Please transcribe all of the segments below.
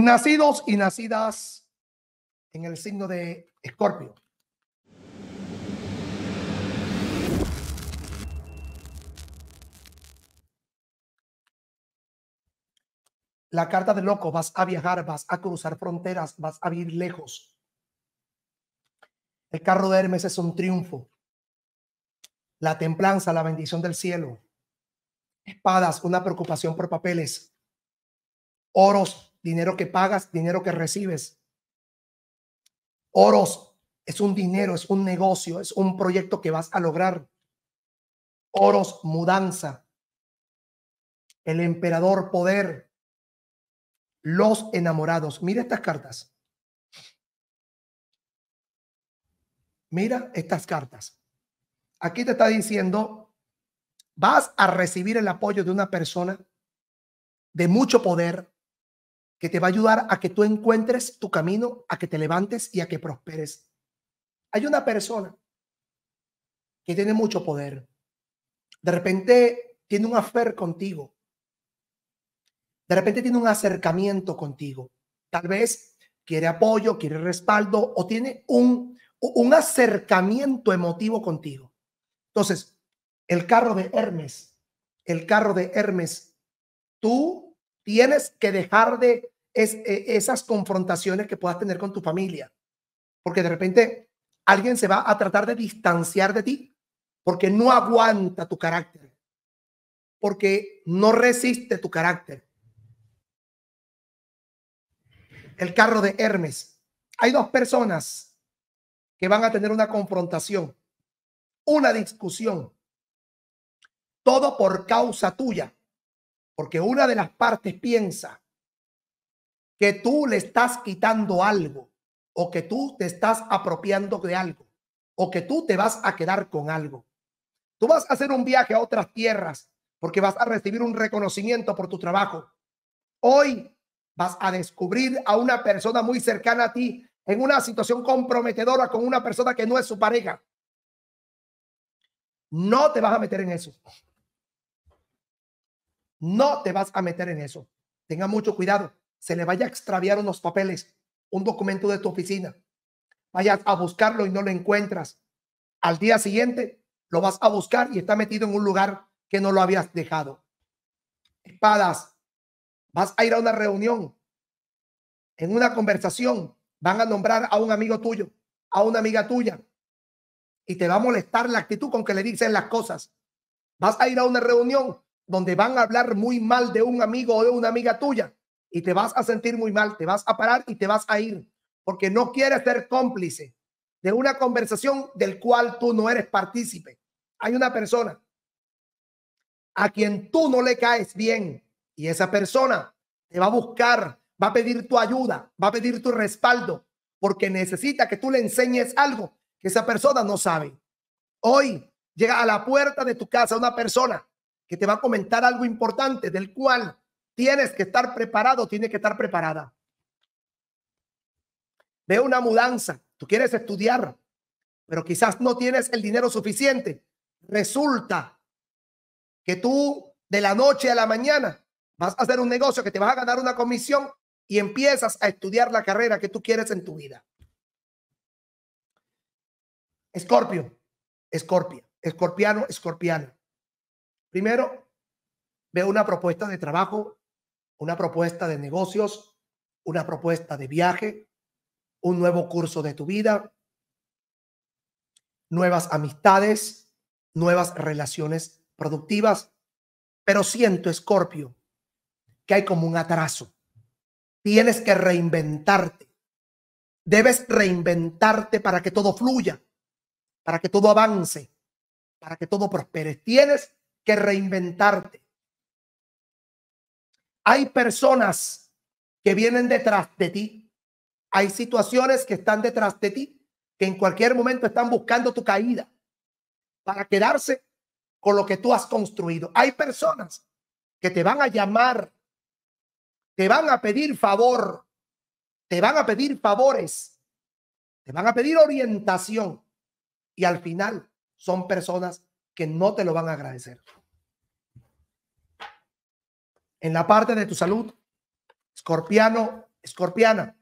nacidos y nacidas en el signo de Escorpio. La carta de loco, vas a viajar, vas a cruzar fronteras, vas a vivir lejos. El carro de Hermes es un triunfo. La templanza, la bendición del cielo. Espadas, una preocupación por papeles. Oros, dinero que pagas, dinero que recibes. Oros es un dinero, es un negocio, es un proyecto que vas a lograr. Oros, mudanza. El emperador, poder. Los enamorados. Mira estas cartas. Mira estas cartas. Aquí te está diciendo, vas a recibir el apoyo de una persona de mucho poder, que te va a ayudar a que tú encuentres tu camino, a que te levantes y a que prosperes. Hay una persona que tiene mucho poder. De repente tiene un afer contigo. De repente tiene un acercamiento contigo. Tal vez quiere apoyo, quiere respaldo o tiene un, un acercamiento emotivo contigo. Entonces, el carro de Hermes, el carro de Hermes, tú tienes que dejar de es, eh, esas confrontaciones que puedas tener con tu familia. Porque de repente alguien se va a tratar de distanciar de ti porque no aguanta tu carácter, porque no resiste tu carácter. El carro de Hermes. Hay dos personas que van a tener una confrontación, una discusión, todo por causa tuya, porque una de las partes piensa que tú le estás quitando algo o que tú te estás apropiando de algo o que tú te vas a quedar con algo. Tú vas a hacer un viaje a otras tierras porque vas a recibir un reconocimiento por tu trabajo. Hoy vas a descubrir a una persona muy cercana a ti en una situación comprometedora con una persona que no es su pareja. No te vas a meter en eso. No te vas a meter en eso. Tenga mucho cuidado se le vaya a extraviar unos papeles, un documento de tu oficina, vayas a buscarlo y no lo encuentras. Al día siguiente lo vas a buscar y está metido en un lugar que no lo habías dejado. Espadas, vas a ir a una reunión, en una conversación, van a nombrar a un amigo tuyo, a una amiga tuya, y te va a molestar la actitud con que le dicen las cosas. Vas a ir a una reunión donde van a hablar muy mal de un amigo o de una amiga tuya y te vas a sentir muy mal, te vas a parar y te vas a ir, porque no quieres ser cómplice de una conversación del cual tú no eres partícipe. Hay una persona a quien tú no le caes bien y esa persona te va a buscar, va a pedir tu ayuda, va a pedir tu respaldo, porque necesita que tú le enseñes algo que esa persona no sabe. Hoy llega a la puerta de tu casa una persona que te va a comentar algo importante del cual Tienes que estar preparado, tienes que estar preparada. Ve una mudanza, tú quieres estudiar, pero quizás no tienes el dinero suficiente. Resulta que tú de la noche a la mañana vas a hacer un negocio que te vas a ganar una comisión y empiezas a estudiar la carrera que tú quieres en tu vida. Escorpio, escorpia, escorpiano, Escorpiano. Primero, veo una propuesta de trabajo una propuesta de negocios, una propuesta de viaje, un nuevo curso de tu vida, nuevas amistades, nuevas relaciones productivas. Pero siento, Scorpio, que hay como un atraso. Tienes que reinventarte. Debes reinventarte para que todo fluya, para que todo avance, para que todo prospere. Tienes que reinventarte. Hay personas que vienen detrás de ti. Hay situaciones que están detrás de ti, que en cualquier momento están buscando tu caída para quedarse con lo que tú has construido. Hay personas que te van a llamar, te van a pedir favor, te van a pedir favores, te van a pedir orientación y al final son personas que no te lo van a agradecer en la parte de tu salud, escorpiano, escorpiana.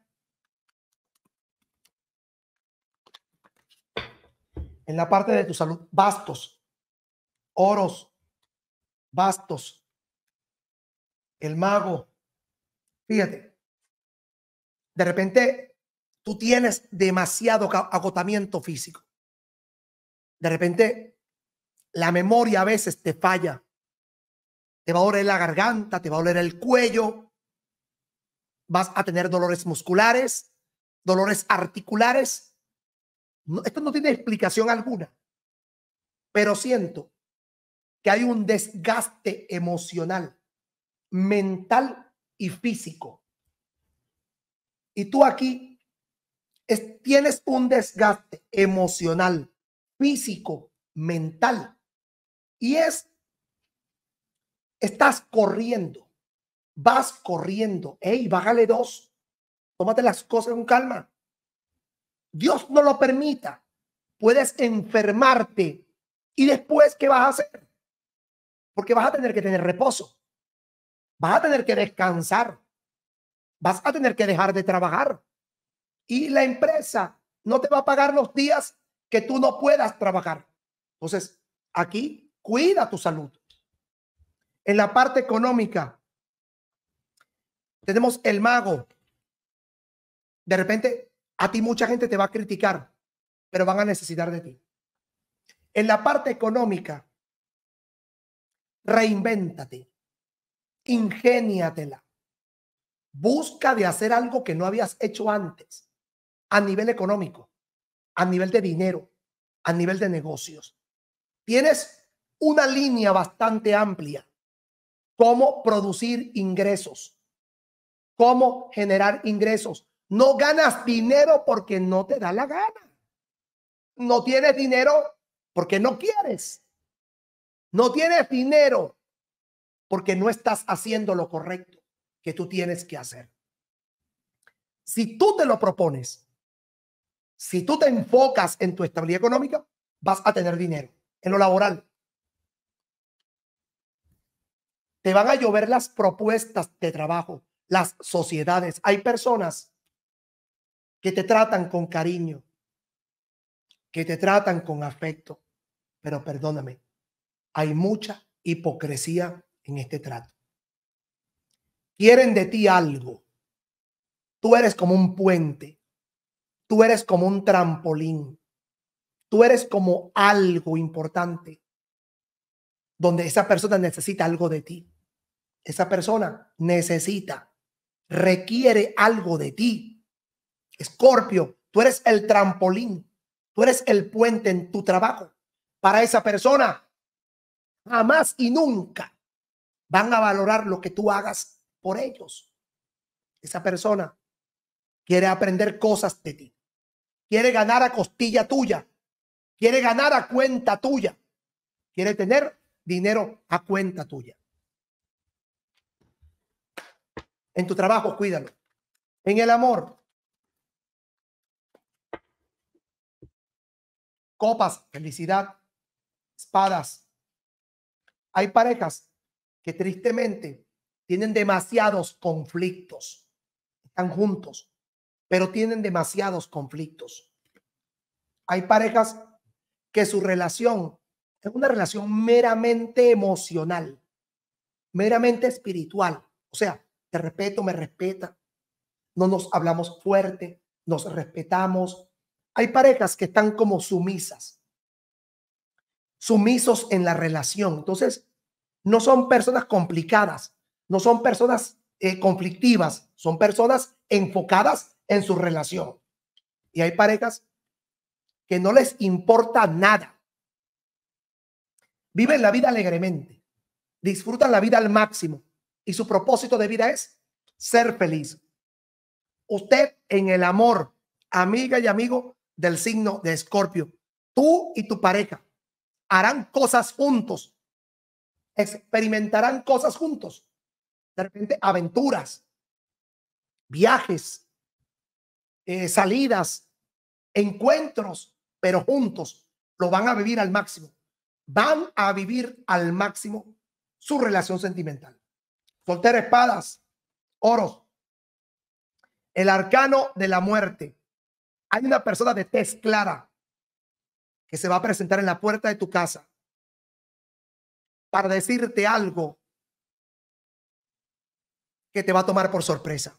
En la parte de tu salud, bastos, oros, bastos, el mago. Fíjate, de repente tú tienes demasiado agotamiento físico. De repente la memoria a veces te falla te va a doler la garganta, te va a doler el cuello, vas a tener dolores musculares, dolores articulares. esto no tiene explicación alguna, pero siento que hay un desgaste emocional, mental y físico. Y tú aquí tienes un desgaste emocional, físico, mental. Y es Estás corriendo, vas corriendo. Ey, bájale dos. Tómate las cosas con calma. Dios no lo permita. Puedes enfermarte. ¿Y después qué vas a hacer? Porque vas a tener que tener reposo. Vas a tener que descansar. Vas a tener que dejar de trabajar. Y la empresa no te va a pagar los días que tú no puedas trabajar. Entonces, aquí cuida tu salud. En la parte económica, tenemos el mago. De repente, a ti mucha gente te va a criticar, pero van a necesitar de ti. En la parte económica, reinvéntate, ingéniatela, busca de hacer algo que no habías hecho antes a nivel económico, a nivel de dinero, a nivel de negocios. Tienes una línea bastante amplia cómo producir ingresos, cómo generar ingresos. No ganas dinero porque no te da la gana. No tienes dinero porque no quieres. No tienes dinero porque no estás haciendo lo correcto que tú tienes que hacer. Si tú te lo propones, si tú te enfocas en tu estabilidad económica, vas a tener dinero. En lo laboral, Te van a llover las propuestas de trabajo, las sociedades. Hay personas que te tratan con cariño, que te tratan con afecto, pero perdóname, hay mucha hipocresía en este trato. Quieren de ti algo. Tú eres como un puente. Tú eres como un trampolín. Tú eres como algo importante donde esa persona necesita algo de ti esa persona necesita, requiere algo de ti. Escorpio, tú eres el trampolín, tú eres el puente en tu trabajo para esa persona. Jamás y nunca van a valorar lo que tú hagas por ellos. Esa persona quiere aprender cosas de ti. Quiere ganar a costilla tuya. Quiere ganar a cuenta tuya. Quiere tener dinero a cuenta tuya. En tu trabajo, cuídalo. En el amor. Copas, felicidad. Espadas. Hay parejas que tristemente tienen demasiados conflictos. Están juntos, pero tienen demasiados conflictos. Hay parejas que su relación es una relación meramente emocional, meramente espiritual. O sea, te respeto, me respeta, no nos hablamos fuerte, nos respetamos. Hay parejas que están como sumisas, sumisos en la relación. Entonces, no son personas complicadas, no son personas eh, conflictivas, son personas enfocadas en su relación. Y hay parejas que no les importa nada. Viven la vida alegremente, disfrutan la vida al máximo, y su propósito de vida es ser feliz. Usted en el amor, amiga y amigo del signo de Escorpio, tú y tu pareja harán cosas juntos, experimentarán cosas juntos, de repente aventuras, viajes, eh, salidas, encuentros, pero juntos lo van a vivir al máximo. Van a vivir al máximo su relación sentimental. Soltera espadas, oro. el arcano de la muerte. Hay una persona de tez clara que se va a presentar en la puerta de tu casa para decirte algo que te va a tomar por sorpresa.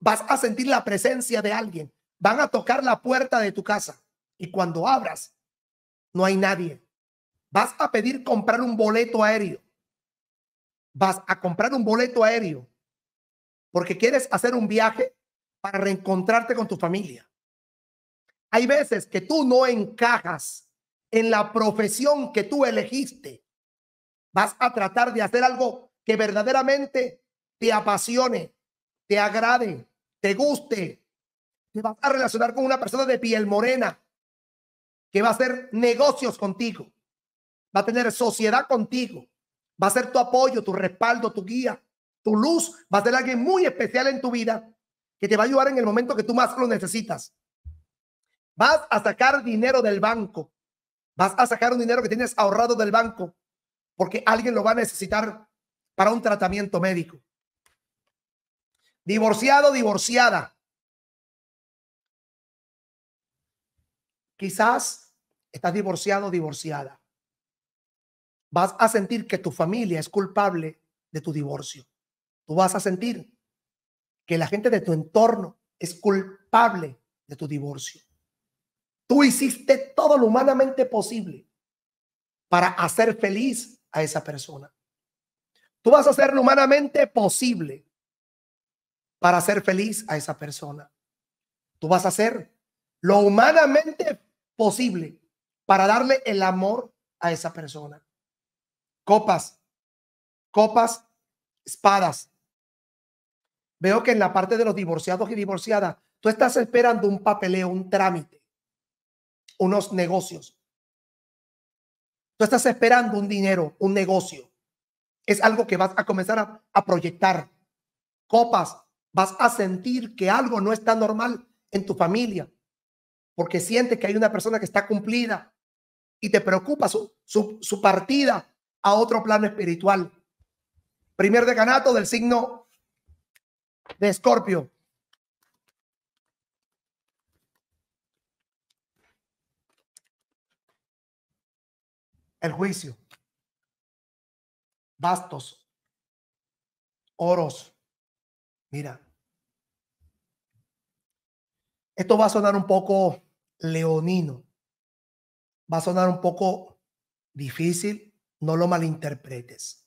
Vas a sentir la presencia de alguien. Van a tocar la puerta de tu casa y cuando abras, no hay nadie. Vas a pedir comprar un boleto aéreo vas a comprar un boleto aéreo porque quieres hacer un viaje para reencontrarte con tu familia. Hay veces que tú no encajas en la profesión que tú elegiste. Vas a tratar de hacer algo que verdaderamente te apasione, te agrade, te guste. Te vas a relacionar con una persona de piel morena que va a hacer negocios contigo, va a tener sociedad contigo, va a ser tu apoyo, tu respaldo, tu guía, tu luz, va a ser alguien muy especial en tu vida que te va a ayudar en el momento que tú más lo necesitas. Vas a sacar dinero del banco, vas a sacar un dinero que tienes ahorrado del banco, porque alguien lo va a necesitar para un tratamiento médico. Divorciado, divorciada. Quizás estás divorciado, divorciada vas a sentir que tu familia es culpable de tu divorcio. Tú vas a sentir que la gente de tu entorno es culpable de tu divorcio. Tú hiciste todo lo humanamente posible para hacer feliz a esa persona. Tú vas a hacer lo humanamente posible para hacer feliz a esa persona. Tú vas a hacer lo humanamente posible para darle el amor a esa persona copas, copas, espadas. Veo que en la parte de los divorciados y divorciadas, tú estás esperando un papeleo, un trámite, unos negocios. Tú estás esperando un dinero, un negocio. Es algo que vas a comenzar a, proyectar. Copas, vas a sentir que algo no está normal en tu familia, porque sientes que hay una persona que está cumplida y te preocupa su, su, su partida, a otro plano espiritual. Primer decanato del signo de Escorpio. El juicio. Bastos. Oros. Mira. Esto va a sonar un poco leonino. Va a sonar un poco difícil, no lo malinterpretes.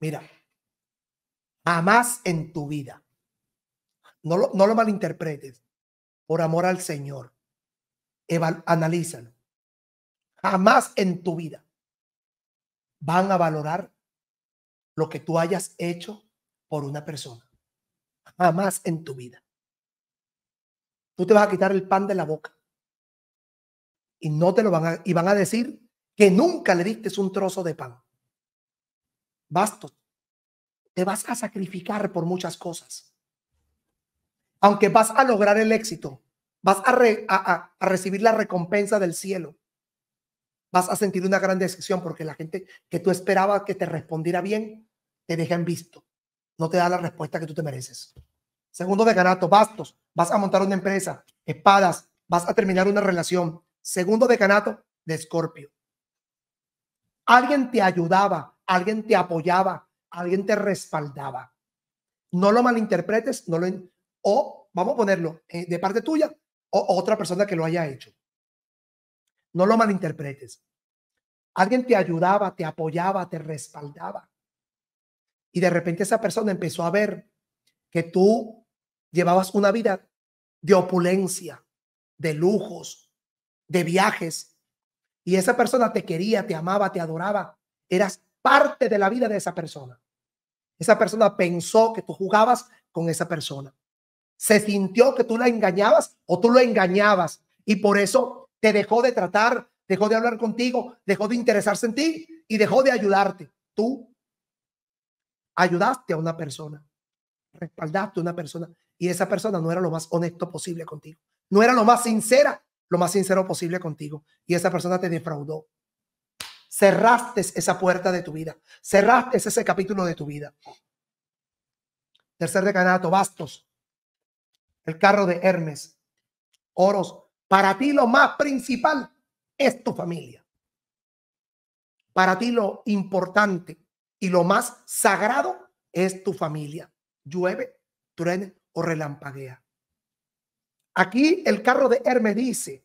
Mira, jamás en tu vida. No lo, no lo malinterpretes. Por amor al Señor. Eval, analízalo. Jamás en tu vida van a valorar lo que tú hayas hecho por una persona. Jamás en tu vida. Tú te vas a quitar el pan de la boca. Y no te lo van y van a decir que nunca le diste un trozo de pan. Bastos. Te vas a sacrificar por muchas cosas. Aunque vas a lograr el éxito, vas a, recibir la recompensa del cielo. Vas a sentir una gran decepción porque la gente que tú esperabas que te respondiera bien, te deja en visto. No te da la respuesta que tú te mereces. Segundo decanato, bastos. Vas a montar una empresa. Espadas. Vas a terminar una relación. Segundo decanato, de escorpio. Alguien te ayudaba, alguien te apoyaba, alguien te respaldaba. No lo malinterpretes, no lo o vamos a ponerlo eh, de parte tuya o otra persona que lo haya hecho. No lo malinterpretes. Alguien te ayudaba, te apoyaba, te respaldaba. Y de repente esa persona empezó a ver que tú llevabas una vida de opulencia, de lujos, de viajes, y esa persona te quería, te amaba, te adoraba, eras parte de la vida de esa persona. Esa persona pensó que tú jugabas con esa persona. Se sintió que tú la engañabas o tú lo engañabas y por eso te dejó de tratar, dejó de hablar contigo, dejó de interesarse en ti y dejó de ayudarte. Tú ayudaste a una persona, respaldaste a una persona y esa persona no era lo más honesto posible contigo, no era lo más sincera lo más sincero posible contigo y esa persona te defraudó. Cerraste esa puerta de tu vida, cerraste ese capítulo de tu vida. Tercer decanato, bastos, el carro de Hermes, oros. Para ti lo más principal es tu familia. Para ti lo importante y lo más sagrado es tu familia. Llueve, truene o relampaguea. Aquí el carro de Hermes dice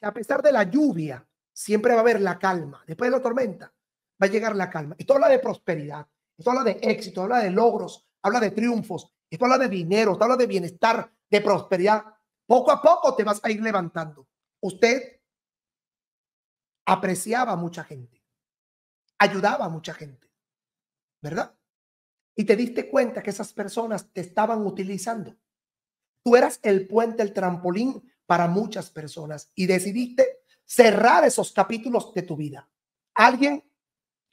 que a pesar de la lluvia, siempre va a haber la calma. Después de la tormenta, va a llegar la calma. Esto habla de prosperidad, esto habla de éxito, habla de logros, habla de triunfos, esto habla de dinero, esto habla de bienestar, de prosperidad. Poco a poco te vas a ir levantando. Usted apreciaba a mucha gente, ayudaba a mucha gente, ¿verdad? Y te diste cuenta que esas personas te estaban utilizando. Tú eras el puente, el trampolín para muchas personas y decidiste cerrar esos capítulos de tu vida. Alguien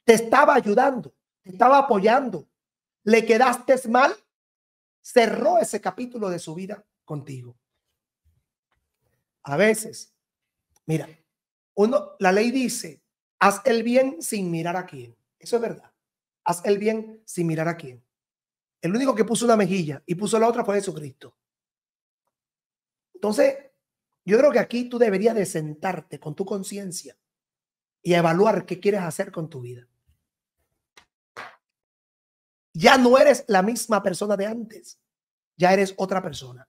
te estaba ayudando, te estaba apoyando. Le quedaste mal, cerró ese capítulo de su vida contigo. A veces, mira, uno, la ley dice, haz el bien sin mirar a quién. Eso es verdad. Haz el bien sin mirar a quién. El único que puso una mejilla y puso la otra fue Jesucristo. Entonces, yo creo que aquí tú deberías de sentarte con tu conciencia y evaluar qué quieres hacer con tu vida. Ya no eres la misma persona de antes, ya eres otra persona.